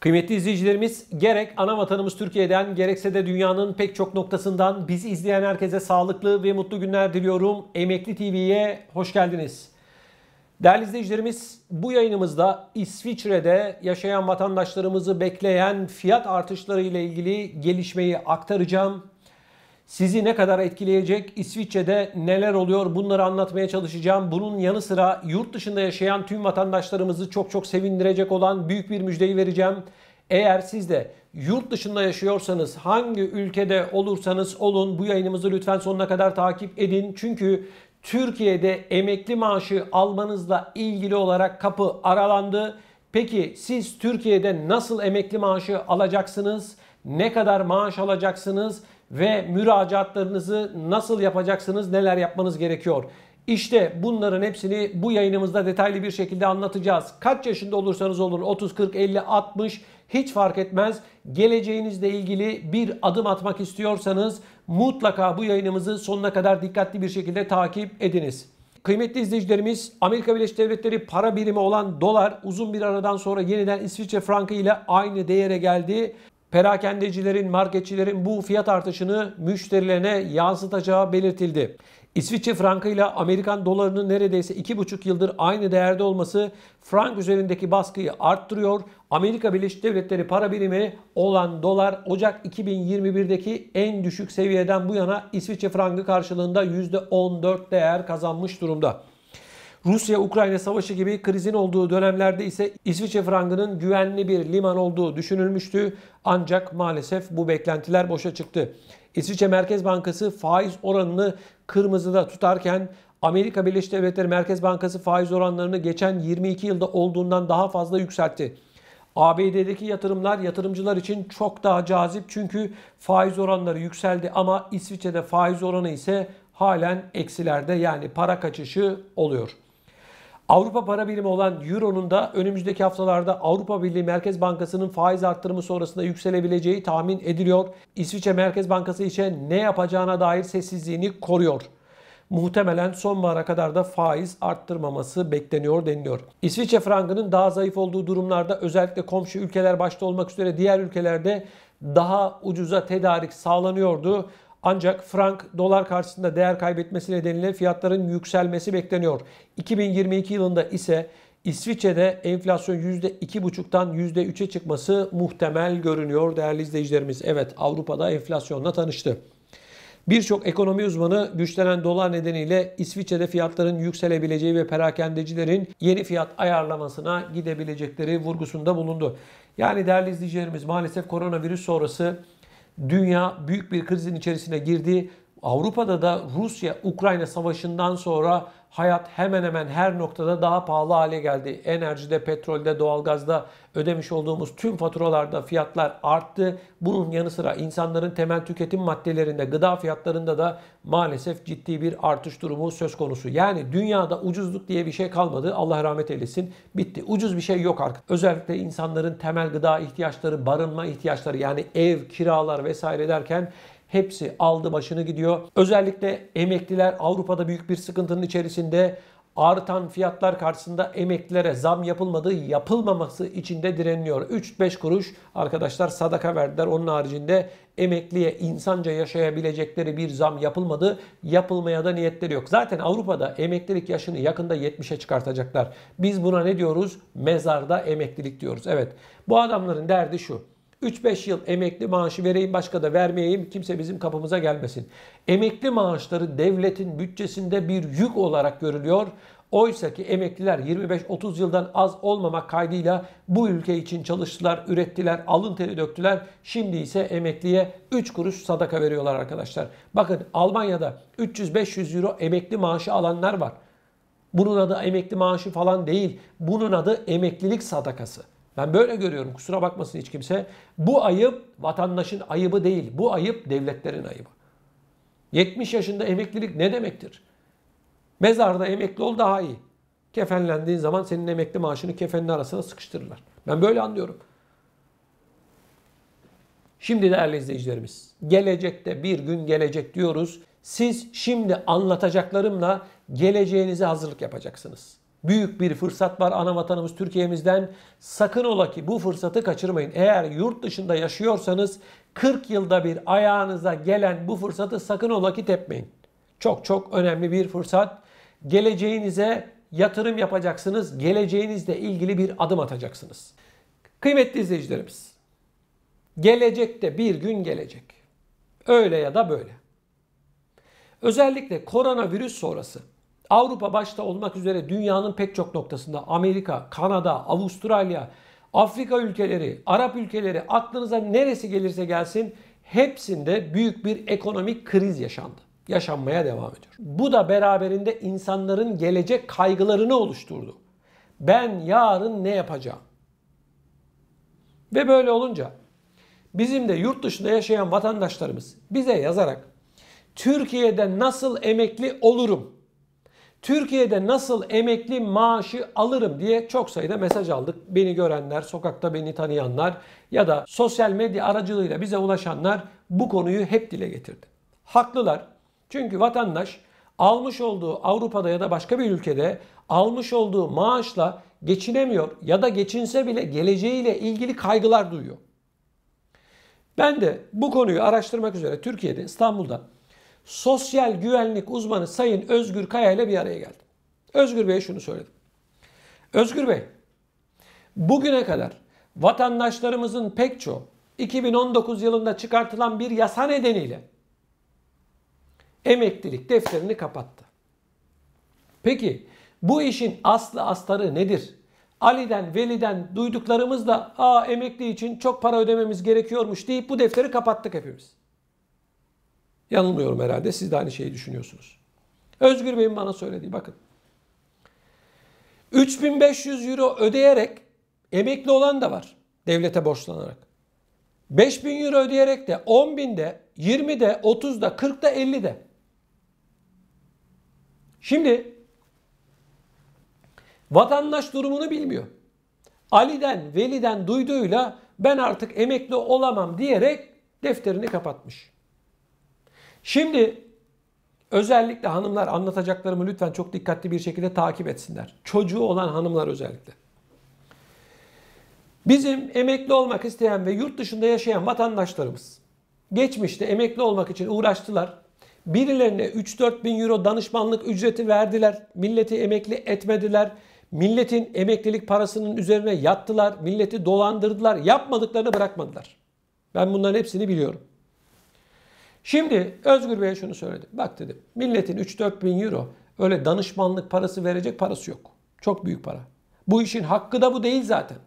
Kıymetli izleyicilerimiz gerek ana vatanımız Türkiye'den gerekse de dünyanın pek çok noktasından bizi izleyen herkese sağlıklı ve mutlu günler diliyorum. Emekli TV'ye hoş geldiniz. Değerli izleyicilerimiz bu yayınımızda İsviçre'de yaşayan vatandaşlarımızı bekleyen fiyat artışları ile ilgili gelişmeyi aktaracağım sizi ne kadar etkileyecek, İsviçre'de neler oluyor bunları anlatmaya çalışacağım. Bunun yanı sıra yurt dışında yaşayan tüm vatandaşlarımızı çok çok sevindirecek olan büyük bir müjdeyi vereceğim. Eğer siz de yurt dışında yaşıyorsanız hangi ülkede olursanız olun bu yayınımızı lütfen sonuna kadar takip edin. Çünkü Türkiye'de emekli maaşı almanızla ilgili olarak kapı aralandı. Peki siz Türkiye'de nasıl emekli maaşı alacaksınız? Ne kadar maaş alacaksınız? ve müracaatlarınızı nasıl yapacaksınız, neler yapmanız gerekiyor. İşte bunların hepsini bu yayınımızda detaylı bir şekilde anlatacağız. Kaç yaşında olursanız olun 30, 40, 50, 60 hiç fark etmez. Geleceğinizle ilgili bir adım atmak istiyorsanız mutlaka bu yayınımızı sonuna kadar dikkatli bir şekilde takip ediniz. Kıymetli izleyicilerimiz Amerika Birleşik Devletleri para birimi olan dolar uzun bir aradan sonra yeniden İsviçre frankı ile aynı değere geldi perakendecilerin, marketçilerin bu fiyat artışını müşterilerine yansıtacağı belirtildi. İsviçre frankı ile Amerikan dolarının neredeyse 2,5 yıldır aynı değerde olması frank üzerindeki baskıyı arttırıyor. Amerika Birleşik Devletleri para birimi olan dolar Ocak 2021'deki en düşük seviyeden bu yana İsviçre frankı karşılığında %14 değer kazanmış durumda. Rusya-Ukrayna savaşı gibi krizin olduğu dönemlerde ise İsviçre frangının güvenli bir liman olduğu düşünülmüştü. Ancak maalesef bu beklentiler boşa çıktı. İsviçre Merkez Bankası faiz oranını kırmızıda tutarken Amerika Birleşik Devletleri Merkez Bankası faiz oranlarını geçen 22 yılda olduğundan daha fazla yükseltti. ABD'deki yatırımlar yatırımcılar için çok daha cazip çünkü faiz oranları yükseldi ama İsviçre'de faiz oranı ise halen eksilerde yani para kaçışı oluyor. Avrupa para birimi olan Euro'nun da önümüzdeki haftalarda Avrupa Birliği Merkez Bankası'nın faiz arttırımı sonrasında yükselebileceği tahmin ediliyor. İsviçre Merkez Bankası ise ne yapacağına dair sessizliğini koruyor. Muhtemelen sonbahara kadar da faiz arttırmaması bekleniyor deniliyor. İsviçre frangının daha zayıf olduğu durumlarda özellikle komşu ülkeler başta olmak üzere diğer ülkelerde daha ucuza tedarik sağlanıyordu. Ancak frank dolar karşısında değer kaybetmesi nedeniyle fiyatların yükselmesi bekleniyor. 2022 yılında ise İsviçre'de enflasyon %2,5'tan %3'e çıkması muhtemel görünüyor değerli izleyicilerimiz. Evet Avrupa'da enflasyonla tanıştı. Birçok ekonomi uzmanı güçlenen dolar nedeniyle İsviçre'de fiyatların yükselebileceği ve perakendecilerin yeni fiyat ayarlamasına gidebilecekleri vurgusunda bulundu. Yani değerli izleyicilerimiz maalesef koronavirüs sonrası dünya büyük bir krizin içerisine girdi Avrupa'da da Rusya-Ukrayna savaşından sonra hayat hemen hemen her noktada daha pahalı hale geldi. Enerjide, petrolde, doğalgazda ödemiş olduğumuz tüm faturalarda fiyatlar arttı. Bunun yanı sıra insanların temel tüketim maddelerinde, gıda fiyatlarında da maalesef ciddi bir artış durumu söz konusu. Yani dünyada ucuzluk diye bir şey kalmadı. Allah rahmet eylesin. Bitti. Ucuz bir şey yok artık. Özellikle insanların temel gıda ihtiyaçları, barınma ihtiyaçları yani ev, kiralar vesaire derken Hepsi aldı başını gidiyor. Özellikle emekliler Avrupa'da büyük bir sıkıntının içerisinde artan fiyatlar karşısında emeklilere zam yapılmadığı yapılmaması için de direniyor. 3-5 kuruş arkadaşlar sadaka verdiler. Onun haricinde emekliye insanca yaşayabilecekleri bir zam yapılmadı. Yapılmaya da niyetleri yok. Zaten Avrupa'da emeklilik yaşını yakında 70'e çıkartacaklar. Biz buna ne diyoruz? Mezarda emeklilik diyoruz. Evet bu adamların derdi şu. 3-5 yıl emekli maaşı vereyim başka da vermeyeyim kimse bizim kapımıza gelmesin. Emekli maaşları devletin bütçesinde bir yük olarak görülüyor. Oysa ki emekliler 25-30 yıldan az olmamak kaydıyla bu ülke için çalıştılar, ürettiler, alın teri döktüler. Şimdi ise emekliye 3 kuruş sadaka veriyorlar arkadaşlar. Bakın Almanya'da 300-500 euro emekli maaşı alanlar var. Bunun adı emekli maaşı falan değil. Bunun adı emeklilik sadakası. Ben böyle görüyorum. Kusura bakmasın hiç kimse. Bu ayıp vatandaşın ayıbı değil. Bu ayıp devletlerin ayıbı. 70 yaşında emeklilik ne demektir? Mezarda emekli ol daha iyi. Kefenlendiğin zaman senin emekli maaşını kefenin arasına sıkıştırırlar. Ben böyle anlıyorum. Şimdi değerli izleyicilerimiz, gelecekte bir gün gelecek diyoruz. Siz şimdi anlatacaklarımla geleceğinize hazırlık yapacaksınız. Büyük bir fırsat var ana vatanımız Türkiye'mizden. Sakın ola ki bu fırsatı kaçırmayın. Eğer yurt dışında yaşıyorsanız 40 yılda bir ayağınıza gelen bu fırsatı sakın ola ki tepmeyin. Çok çok önemli bir fırsat. Geleceğinize yatırım yapacaksınız. Geleceğinizle ilgili bir adım atacaksınız. Kıymetli izleyicilerimiz, gelecekte bir gün gelecek. Öyle ya da böyle. Özellikle koronavirüs sonrası Avrupa başta olmak üzere dünyanın pek çok noktasında Amerika, Kanada, Avustralya, Afrika ülkeleri, Arap ülkeleri aklınıza neresi gelirse gelsin hepsinde büyük bir ekonomik kriz yaşandı. Yaşanmaya devam ediyor. Bu da beraberinde insanların gelecek kaygılarını oluşturdu. Ben yarın ne yapacağım? Ve böyle olunca bizim de yurt dışında yaşayan vatandaşlarımız bize yazarak Türkiye'de nasıl emekli olurum Türkiye'de nasıl emekli maaşı alırım diye çok sayıda mesaj aldık. Beni görenler, sokakta beni tanıyanlar ya da sosyal medya aracılığıyla bize ulaşanlar bu konuyu hep dile getirdi. Haklılar. Çünkü vatandaş almış olduğu Avrupa'da ya da başka bir ülkede almış olduğu maaşla geçinemiyor ya da geçinse bile geleceğiyle ilgili kaygılar duyuyor. Ben de bu konuyu araştırmak üzere Türkiye'de, İstanbul'da sosyal güvenlik uzmanı Sayın Özgür Kaya ile bir araya geldim. Özgür Bey'e şunu söyledim. Özgür Bey, bugüne kadar vatandaşlarımızın pek çoğu 2019 yılında çıkartılan bir yasa nedeniyle emeklilik defterini kapattı. Peki bu işin aslı astarı nedir? Ali'den, Veli'den duyduklarımız da, aa emekli için çok para ödememiz gerekiyormuş deyip bu defteri kapattık hepimiz. Yanılmıyorum herhalde. Siz de aynı şeyi düşünüyorsunuz. Özgür Bey'in bana söylediği bakın. 3500 euro ödeyerek emekli olan da var devlete borçlanarak. 5000 euro ödeyerek de 10 binde, 20'de, 30'da, 40'da, 50'de. Şimdi vatandaş durumunu bilmiyor. Ali'den, Veli'den duyduğuyla ben artık emekli olamam diyerek defterini kapatmış. Şimdi özellikle hanımlar anlatacaklarımı lütfen çok dikkatli bir şekilde takip etsinler. Çocuğu olan hanımlar özellikle. Bizim emekli olmak isteyen ve yurt dışında yaşayan vatandaşlarımız geçmişte emekli olmak için uğraştılar. Birilerine 3-4 bin euro danışmanlık ücreti verdiler. Milleti emekli etmediler. Milletin emeklilik parasının üzerine yattılar. Milleti dolandırdılar. Yapmadıklarını bırakmadılar. Ben bunların hepsini biliyorum. Şimdi Özgür Bey şunu söyledi. Bak dedim milletin 3-4 bin euro öyle danışmanlık parası verecek parası yok. Çok büyük para. Bu işin hakkı da bu değil zaten.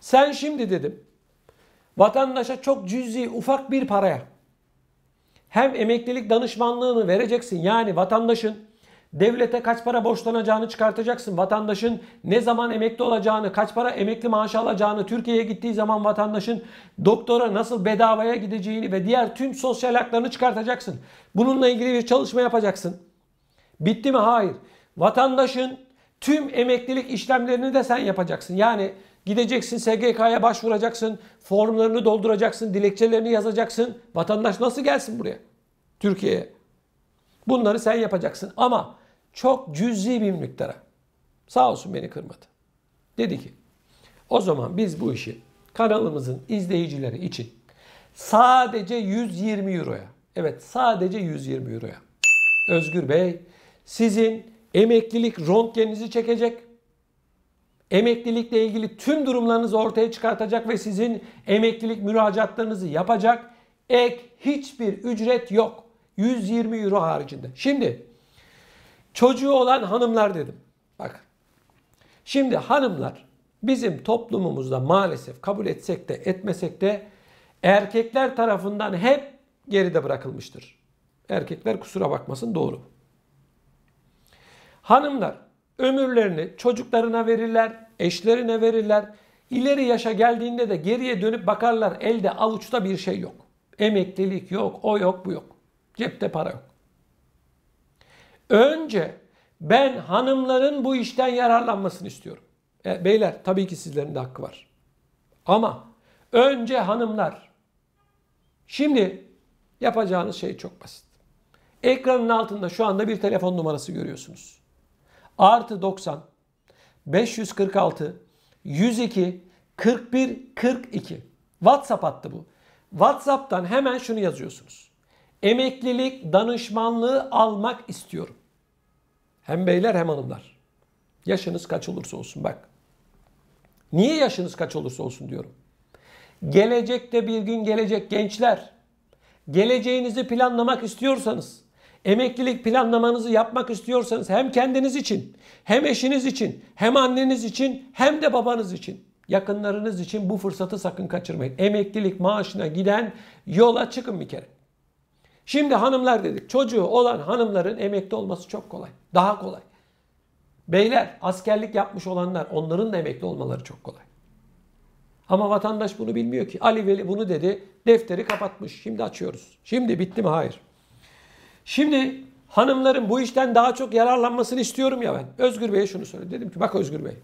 Sen şimdi dedim vatandaşa çok cüzi ufak bir paraya hem emeklilik danışmanlığını vereceksin. Yani vatandaşın devlete kaç para borçlanacağını çıkartacaksın. Vatandaşın ne zaman emekli olacağını, kaç para emekli maaşı alacağını, Türkiye'ye gittiği zaman vatandaşın doktora nasıl bedavaya gideceğini ve diğer tüm sosyal haklarını çıkartacaksın. Bununla ilgili bir çalışma yapacaksın. Bitti mi? Hayır. Vatandaşın tüm emeklilik işlemlerini de sen yapacaksın. Yani Gideceksin SGK'ya başvuracaksın, formlarını dolduracaksın, dilekçelerini yazacaksın. Vatandaş nasıl gelsin buraya? Türkiye'ye. Bunları sen yapacaksın ama çok cüzi bir miktara. Sağ olsun beni kırmadı. Dedi ki o zaman biz bu işi kanalımızın izleyicileri için sadece 120 euroya. Evet sadece 120 euroya. Özgür Bey sizin emeklilik röntgeninizi çekecek. Emeklilikle ilgili tüm durumlarınızı ortaya çıkartacak ve sizin emeklilik müracaatlarınızı yapacak. Ek hiçbir ücret yok. 120 euro haricinde. Şimdi Çocuğu olan hanımlar dedim. Bak. Şimdi hanımlar bizim toplumumuzda maalesef kabul etsek de etmesek de erkekler tarafından hep geride bırakılmıştır. Erkekler kusura bakmasın doğru. Hanımlar ömürlerini çocuklarına verirler, eşlerine verirler. İleri yaşa geldiğinde de geriye dönüp bakarlar elde avuçta bir şey yok. Emeklilik yok, o yok, bu yok. Cepte para yok. Önce ben hanımların bu işten yararlanmasını istiyorum. E, beyler tabii ki sizlerin de hakkı var. Ama önce hanımlar. Şimdi yapacağınız şey çok basit. Ekranın altında şu anda bir telefon numarası görüyorsunuz. Artı 90 546 102 41 42 WhatsApp attı bu. WhatsApp'tan hemen şunu yazıyorsunuz. Emeklilik danışmanlığı almak istiyorum. Hem beyler hem hanımlar. Yaşınız kaç olursa olsun bak. Niye yaşınız kaç olursa olsun diyorum. Gelecekte bir gün gelecek gençler. Geleceğinizi planlamak istiyorsanız, emeklilik planlamanızı yapmak istiyorsanız hem kendiniz için, hem eşiniz için, hem anneniz için, hem de babanız için, yakınlarınız için bu fırsatı sakın kaçırmayın. Emeklilik maaşına giden yola çıkın bir kere. Şimdi hanımlar dedik. Çocuğu olan hanımların emekli olması çok kolay. Daha kolay. Beyler askerlik yapmış olanlar onların da emekli olmaları çok kolay. Ama vatandaş bunu bilmiyor ki. Ali Veli bunu dedi. Defteri kapatmış. Şimdi açıyoruz. Şimdi bitti mi? Hayır. Şimdi hanımların bu işten daha çok yararlanmasını istiyorum ya ben. Özgür Bey'e şunu söyledim. Dedim ki bak Özgür Bey.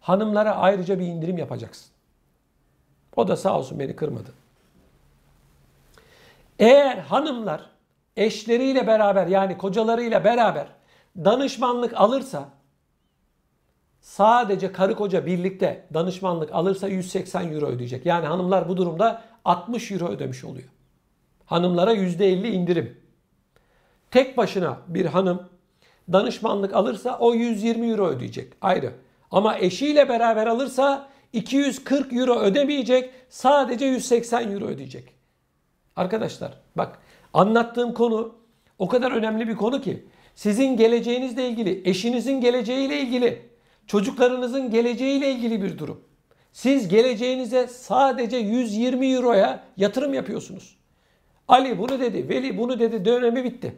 Hanımlara ayrıca bir indirim yapacaksın. O da sağ olsun beni kırmadı. Eğer hanımlar eşleriyle beraber yani kocalarıyla beraber danışmanlık alırsa sadece karı koca birlikte danışmanlık alırsa 180 euro ödeyecek. Yani hanımlar bu durumda 60 euro ödemiş oluyor. Hanımlara %50 indirim. Tek başına bir hanım danışmanlık alırsa o 120 euro ödeyecek ayrı. Ama eşiyle beraber alırsa 240 euro ödemeyecek sadece 180 euro ödeyecek. Arkadaşlar bak anlattığım konu o kadar önemli bir konu ki sizin geleceğinizle ilgili, eşinizin geleceğiyle ilgili, çocuklarınızın geleceğiyle ilgili bir durum. Siz geleceğinize sadece 120 euroya yatırım yapıyorsunuz. Ali bunu dedi, Veli bunu dedi, dönemi bitti.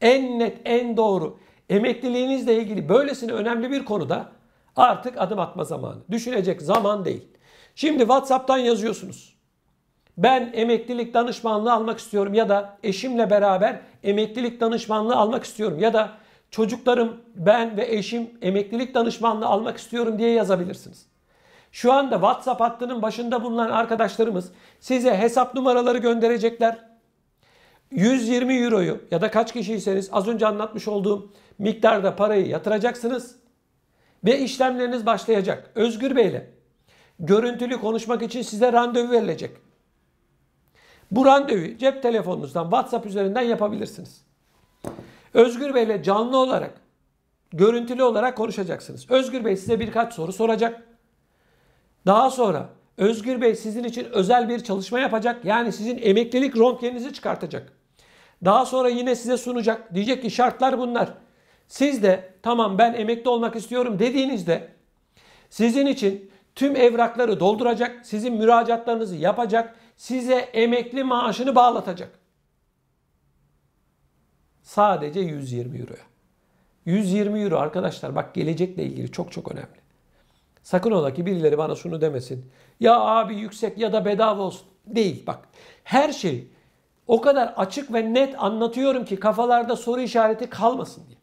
En net, en doğru emekliliğinizle ilgili böylesine önemli bir konuda artık adım atma zamanı. Düşünecek zaman değil. Şimdi WhatsApp'tan yazıyorsunuz ben emeklilik danışmanlığı almak istiyorum ya da eşimle beraber emeklilik danışmanlığı almak istiyorum ya da çocuklarım ben ve eşim emeklilik danışmanlığı almak istiyorum diye yazabilirsiniz. Şu anda WhatsApp hattının başında bulunan arkadaşlarımız size hesap numaraları gönderecekler. 120 euroyu ya da kaç kişiyseniz az önce anlatmış olduğum miktarda parayı yatıracaksınız ve işlemleriniz başlayacak. Özgür Bey ile görüntülü konuşmak için size randevu verilecek. Bu randevu cep telefonunuzdan WhatsApp üzerinden yapabilirsiniz. Özgür Bey ile canlı olarak, görüntülü olarak konuşacaksınız. Özgür Bey size birkaç soru soracak. Daha sonra Özgür Bey sizin için özel bir çalışma yapacak. Yani sizin emeklilik röntgeninizi çıkartacak. Daha sonra yine size sunacak. Diyecek ki şartlar bunlar. Siz de tamam ben emekli olmak istiyorum dediğinizde sizin için tüm evrakları dolduracak, sizin müracaatlarınızı yapacak size emekli maaşını bağlatacak. Sadece 120 euroya. 120 euro arkadaşlar bak gelecekle ilgili çok çok önemli. Sakın ola ki birileri bana şunu demesin. Ya abi yüksek ya da bedava olsun. Değil bak. Her şeyi o kadar açık ve net anlatıyorum ki kafalarda soru işareti kalmasın diye.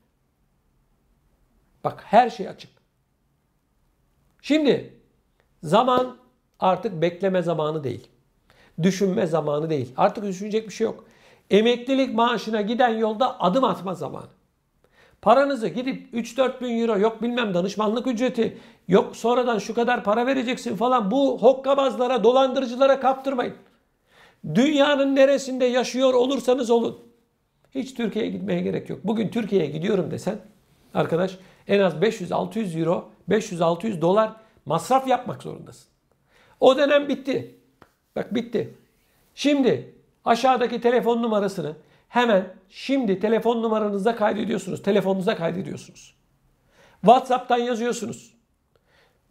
Bak her şey açık. Şimdi zaman artık bekleme zamanı değil düşünme zamanı değil. Artık düşünecek bir şey yok. Emeklilik maaşına giden yolda adım atma zamanı. Paranızı gidip 3-4 bin euro yok bilmem danışmanlık ücreti yok sonradan şu kadar para vereceksin falan bu hokkabazlara dolandırıcılara kaptırmayın. Dünyanın neresinde yaşıyor olursanız olun. Hiç Türkiye'ye gitmeye gerek yok. Bugün Türkiye'ye gidiyorum desen arkadaş en az 500-600 euro 500-600 dolar masraf yapmak zorundasın. O dönem bitti. Bak bitti. Şimdi aşağıdaki telefon numarasını hemen şimdi telefon numaranıza kaydediyorsunuz. Telefonunuza kaydediyorsunuz. WhatsApp'tan yazıyorsunuz.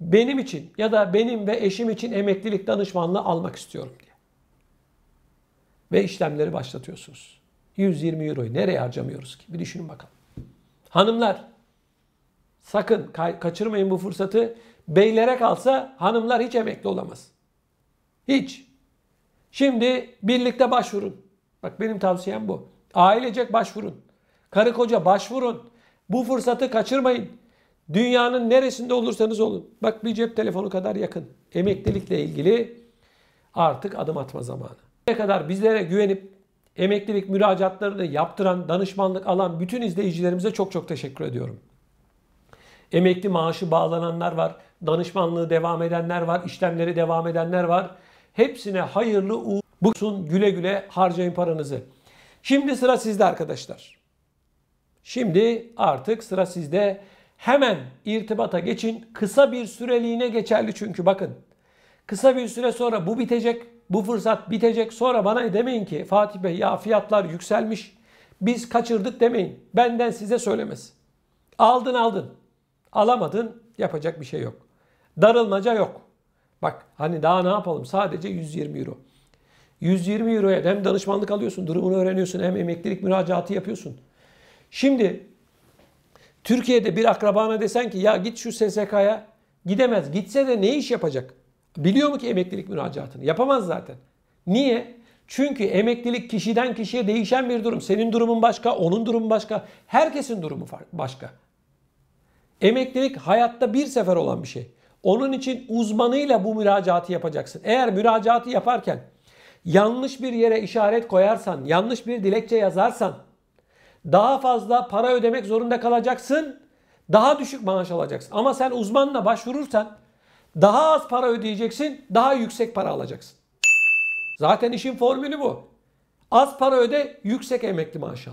Benim için ya da benim ve eşim için emeklilik danışmanlığı almak istiyorum diye. Ve işlemleri başlatıyorsunuz. 120 euroyu nereye harcamıyoruz ki? Bir düşünün bakalım. Hanımlar sakın kaçırmayın bu fırsatı. Beylere kalsa hanımlar hiç emekli olamaz. Hiç. Şimdi birlikte başvurun. Bak benim tavsiyem bu. Ailecek başvurun. Karı koca başvurun. Bu fırsatı kaçırmayın. Dünyanın neresinde olursanız olun. Bak bir cep telefonu kadar yakın. Emeklilikle ilgili artık adım atma zamanı. Ne kadar bizlere güvenip emeklilik müracaatlarını yaptıran, danışmanlık alan bütün izleyicilerimize çok çok teşekkür ediyorum. Emekli maaşı bağlananlar var, danışmanlığı devam edenler var, işlemleri devam edenler var. Hepsine hayırlı uğurlu olsun. Güle güle harcayın paranızı. Şimdi sıra sizde arkadaşlar. Şimdi artık sıra sizde. Hemen irtibata geçin. Kısa bir süreliğine geçerli çünkü bakın. Kısa bir süre sonra bu bitecek. Bu fırsat bitecek. Sonra bana demeyin ki Fatih Bey ya fiyatlar yükselmiş. Biz kaçırdık demeyin. Benden size söylemesi. Aldın aldın. Alamadın yapacak bir şey yok. Darılmaca yok. Bak hani daha ne yapalım? Sadece 120 euro. 120 euroya hem danışmanlık alıyorsun, durumunu öğreniyorsun, hem emeklilik müracaatı yapıyorsun. Şimdi Türkiye'de bir akrabana desen ki ya git şu SSK'ya gidemez. Gitse de ne iş yapacak? Biliyor mu ki emeklilik müracaatını? Yapamaz zaten. Niye? Çünkü emeklilik kişiden kişiye değişen bir durum. Senin durumun başka, onun durumu başka, herkesin durumu başka. Emeklilik hayatta bir sefer olan bir şey. Onun için uzmanıyla bu müracaatı yapacaksın. Eğer müracaatı yaparken yanlış bir yere işaret koyarsan, yanlış bir dilekçe yazarsan daha fazla para ödemek zorunda kalacaksın. Daha düşük maaş alacaksın. Ama sen uzmanla başvurursan daha az para ödeyeceksin, daha yüksek para alacaksın. Zaten işin formülü bu. Az para öde, yüksek emekli maaş al.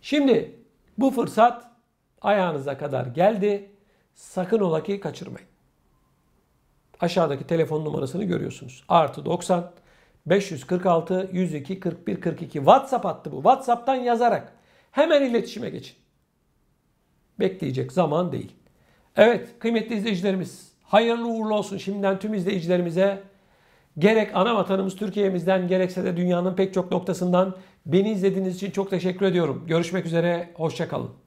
Şimdi bu fırsat ayağınıza kadar geldi. Sakın ola ki kaçırmayın. Aşağıdaki telefon numarasını görüyorsunuz. Artı 90 546 102 41 42 WhatsApp attı bu. WhatsApp'tan yazarak hemen iletişime geçin. Bekleyecek zaman değil. Evet kıymetli izleyicilerimiz hayırlı uğurlu olsun şimdiden tüm izleyicilerimize gerek ana vatanımız Türkiye'mizden gerekse de dünyanın pek çok noktasından beni izlediğiniz için çok teşekkür ediyorum. Görüşmek üzere hoşçakalın.